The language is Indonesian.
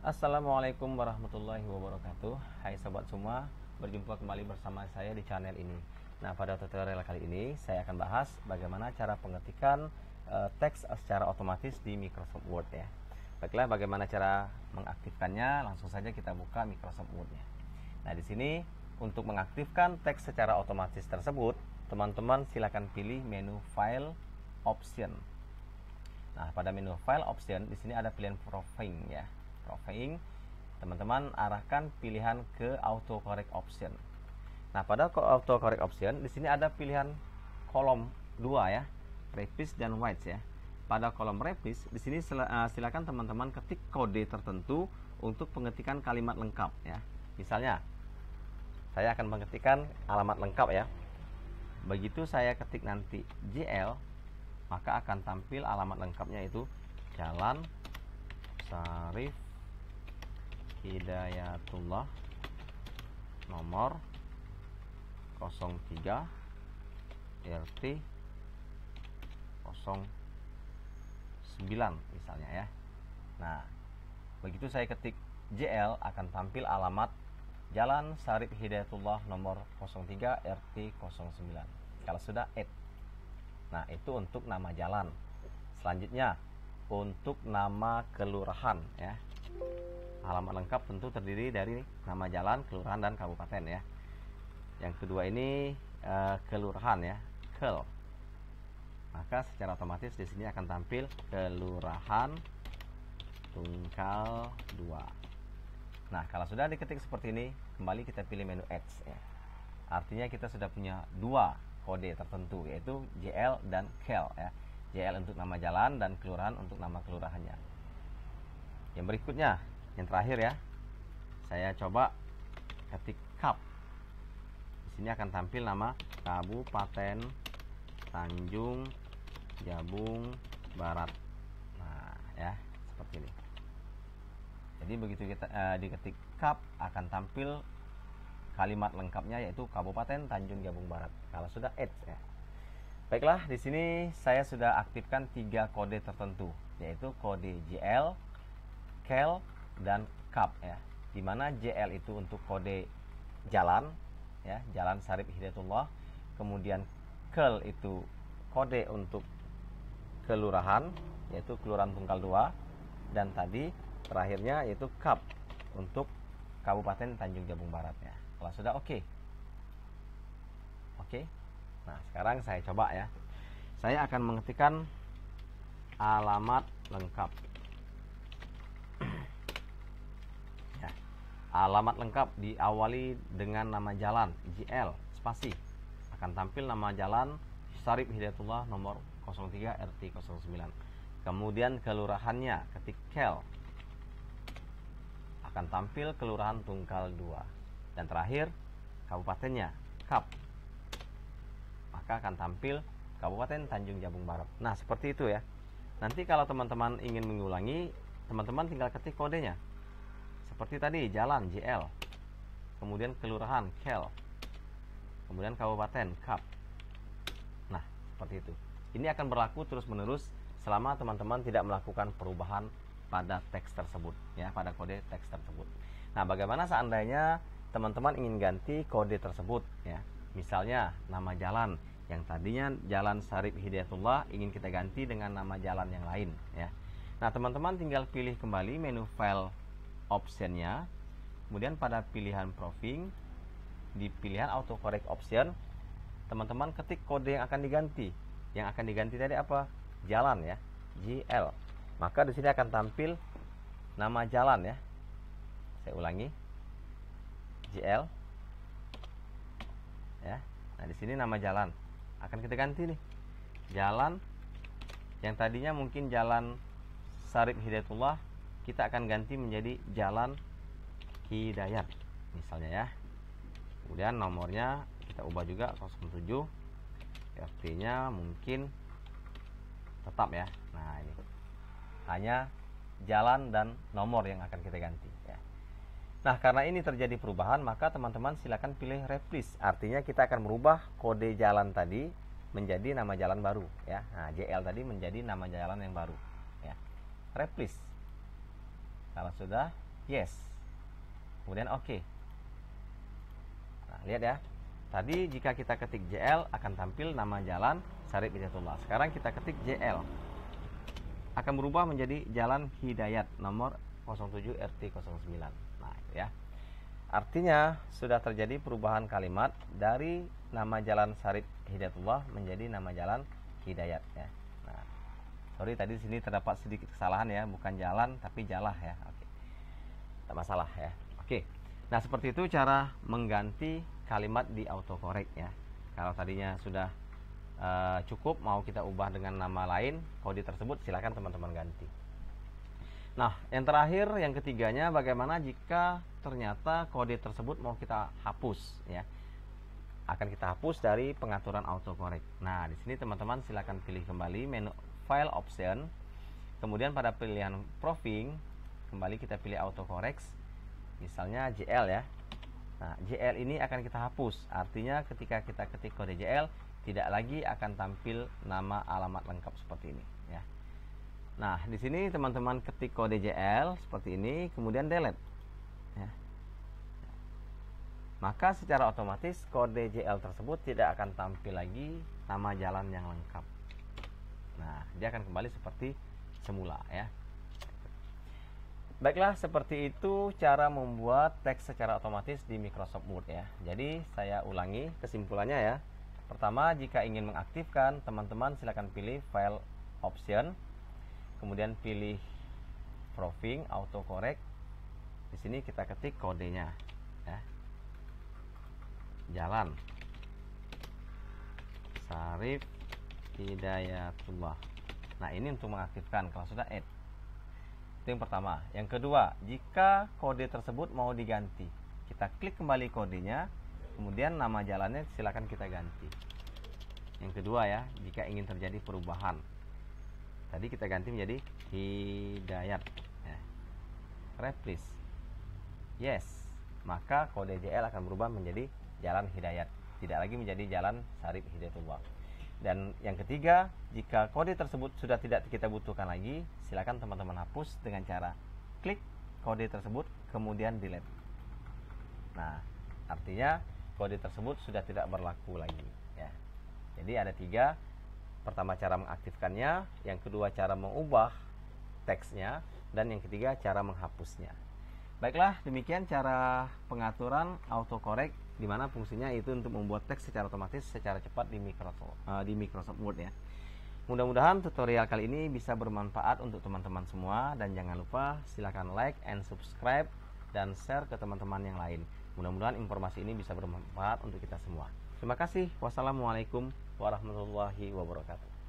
Assalamualaikum warahmatullahi wabarakatuh Hai sobat semua Berjumpa kembali bersama saya di channel ini Nah pada tutorial kali ini Saya akan bahas bagaimana cara pengetikan e, eh, Teks secara otomatis di Microsoft Word ya Baiklah bagaimana cara mengaktifkannya Langsung saja kita buka Microsoft Word ya Nah di sini untuk mengaktifkan teks secara otomatis tersebut Teman-teman silahkan pilih menu File Option Nah pada menu File Option di sini ada pilihan Profiling ya profiling, teman-teman arahkan pilihan ke auto correct option. Nah, pada auto correct option di sini ada pilihan kolom dua ya, repis dan White ya. Pada kolom repis di sini eh, silakan teman-teman ketik kode tertentu untuk pengetikan kalimat lengkap ya. Misalnya saya akan mengetikkan alamat lengkap ya. Begitu saya ketik nanti JL maka akan tampil alamat lengkapnya itu Jalan Sarif Hidayatullah nomor 03 RT 09 misalnya ya. Nah, begitu saya ketik JL akan tampil alamat Jalan Sarip Hidayatullah nomor 03 RT 09. Kalau sudah add. Nah, itu untuk nama jalan. Selanjutnya untuk nama kelurahan ya. Halaman lengkap tentu terdiri dari nama jalan, kelurahan dan kabupaten ya. Yang kedua ini uh, kelurahan ya, kel. Maka secara otomatis di sini akan tampil kelurahan tungkal 2. Nah, kalau sudah diketik seperti ini, kembali kita pilih menu X ya. Artinya kita sudah punya dua kode tertentu yaitu JL dan KEL ya. JL untuk nama jalan dan kelurahan untuk nama kelurahannya. Yang berikutnya yang terakhir ya saya coba ketik cup di sini akan tampil nama Kabupaten Tanjung Jabung Barat nah ya seperti ini jadi begitu kita e, diketik cup akan tampil kalimat lengkapnya yaitu Kabupaten Tanjung Jabung Barat kalau sudah edge ya baiklah di sini saya sudah aktifkan tiga kode tertentu yaitu kode GL, KEL, dan cup ya dimana JL itu untuk kode jalan ya jalan Sarip Hidayatullah kemudian KEL itu kode untuk kelurahan yaitu kelurahan Tungkal 2 dan tadi terakhirnya yaitu cup untuk Kabupaten Tanjung Jabung Barat ya kalau sudah oke okay. oke okay. nah sekarang saya coba ya saya akan mengetikkan alamat lengkap Alamat lengkap diawali dengan nama jalan JL spasi akan tampil nama jalan Sarip Hidayatullah nomor 03 RT 09. Kemudian kelurahannya ketik Kel akan tampil kelurahan Tungkal 2 dan terakhir kabupatennya Kap maka akan tampil Kabupaten Tanjung Jabung Barat. Nah, seperti itu ya. Nanti kalau teman-teman ingin mengulangi, teman-teman tinggal ketik kodenya seperti tadi jalan JL kemudian kelurahan KEL kemudian kabupaten KAP nah seperti itu ini akan berlaku terus menerus selama teman-teman tidak melakukan perubahan pada teks tersebut ya pada kode teks tersebut nah bagaimana seandainya teman-teman ingin ganti kode tersebut ya misalnya nama jalan yang tadinya jalan Sarip Hidayatullah ingin kita ganti dengan nama jalan yang lain ya nah teman-teman tinggal pilih kembali menu file optionnya kemudian pada pilihan proving di pilihan autocorrect option teman-teman ketik kode yang akan diganti yang akan diganti tadi apa jalan ya GL maka di sini akan tampil nama jalan ya saya ulangi GL ya nah di sini nama jalan akan kita ganti nih jalan yang tadinya mungkin jalan Sarip Hidayatullah kita akan ganti menjadi jalan hidayat misalnya ya kemudian nomornya kita ubah juga 07 rt nya mungkin tetap ya nah ini hanya jalan dan nomor yang akan kita ganti ya Nah, karena ini terjadi perubahan, maka teman-teman silakan pilih replis. Artinya kita akan merubah kode jalan tadi menjadi nama jalan baru, ya. Nah, JL tadi menjadi nama jalan yang baru, ya. Replis. Kalau sudah yes. Kemudian oke. Okay. Nah, lihat ya. Tadi jika kita ketik JL akan tampil nama jalan Sarip Hidayatullah. Sekarang kita ketik JL. Akan berubah menjadi Jalan Hidayat nomor 07 RT 09. Nah, ya. Artinya sudah terjadi perubahan kalimat dari nama jalan Sarip Hidayatullah menjadi nama jalan Hidayat ya sorry tadi di sini terdapat sedikit kesalahan ya bukan jalan tapi jalah ya oke tidak masalah ya oke nah seperti itu cara mengganti kalimat di autocorrect ya kalau tadinya sudah uh, cukup mau kita ubah dengan nama lain kode tersebut silahkan teman-teman ganti Nah, yang terakhir, yang ketiganya, bagaimana jika ternyata kode tersebut mau kita hapus, ya? Akan kita hapus dari pengaturan autocorrect. Nah, di sini teman-teman silahkan pilih kembali menu file option kemudian pada pilihan proofing kembali kita pilih Auto Correct, misalnya JL ya nah JL ini akan kita hapus artinya ketika kita ketik kode JL tidak lagi akan tampil nama alamat lengkap seperti ini ya nah di sini teman-teman ketik kode JL seperti ini kemudian delete ya. maka secara otomatis kode JL tersebut tidak akan tampil lagi nama jalan yang lengkap Nah, dia akan kembali seperti semula ya. Baiklah, seperti itu cara membuat teks secara otomatis di Microsoft Word ya. Jadi, saya ulangi kesimpulannya ya. Pertama, jika ingin mengaktifkan, teman-teman silakan pilih file option, kemudian pilih Proofing Auto Correct Di sini kita ketik kodenya ya. Jalan Sarif Hidayatullah. Nah, ini untuk mengaktifkan kalau sudah add. Itu yang pertama. Yang kedua, jika kode tersebut mau diganti, kita klik kembali kodenya, kemudian nama jalannya silakan kita ganti. Yang kedua ya, jika ingin terjadi perubahan. Tadi kita ganti menjadi hidayat. Ya. replace Yes. Maka kode JL akan berubah menjadi jalan hidayat. Tidak lagi menjadi jalan sarip hidayatullah. Dan yang ketiga, jika kode tersebut sudah tidak kita butuhkan lagi, silakan teman-teman hapus dengan cara klik kode tersebut kemudian delete. Nah, artinya kode tersebut sudah tidak berlaku lagi. Ya. Jadi ada tiga. Pertama cara mengaktifkannya, yang kedua cara mengubah teksnya, dan yang ketiga cara menghapusnya. Baiklah, demikian cara pengaturan autocorrect dimana fungsinya itu untuk membuat teks secara otomatis secara cepat di Microsoft uh, di Microsoft Word ya mudah-mudahan tutorial kali ini bisa bermanfaat untuk teman-teman semua dan jangan lupa silahkan like and subscribe dan share ke teman-teman yang lain mudah-mudahan informasi ini bisa bermanfaat untuk kita semua terima kasih wassalamualaikum warahmatullahi wabarakatuh